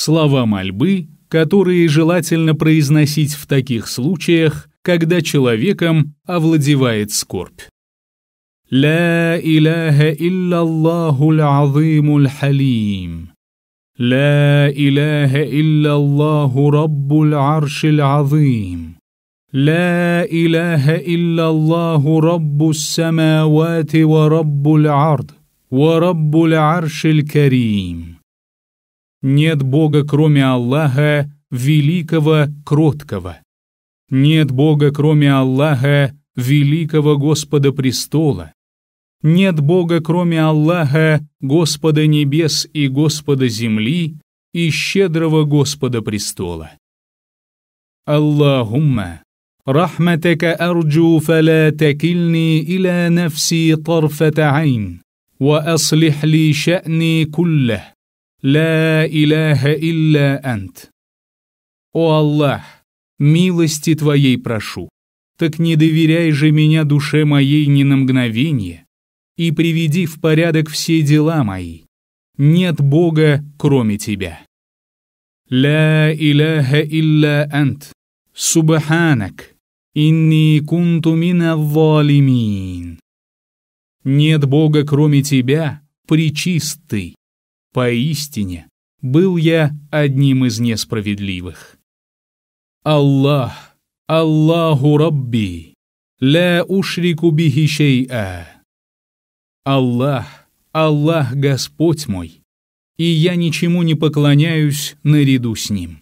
Слова мольбы, которые желательно произносить в таких случаях, когда человеком овладевает скорбь. «Ля иляха илляллаху азиму халим «Ля иляха илляллаху раббуль аршиль азим». لا إله إلا الله رب السماوات ورب العرض ورب العرش الكريم нет Бога, кроме Аллаха, великого, кроткого. Нет Бога, кроме Аллаха, великого Господа престола. Нет Бога, кроме Аллаха, Господа небес и Господа земли, и щедрого Господа престола. Аллахумма, рахматака арджу фала такильни иля нафси тарфата айн, ва аслих ли ша'ни куллах. Ля иляха илля ант. О Аллах, милости Твоей прошу, так не доверяй же меня душе моей ни на мгновение, и приведи в порядок все дела мои. Нет Бога, кроме Тебя. Ля иляха илля ант. Субханак. Инни кунту мина валимин. Нет Бога, кроме Тебя, причистый, Поистине, был я одним из несправедливых. Аллах, Аллаху Рабби, ля ушрику бихи шей'а. Аллах, Аллах Господь мой, и я ничему не поклоняюсь наряду с Ним.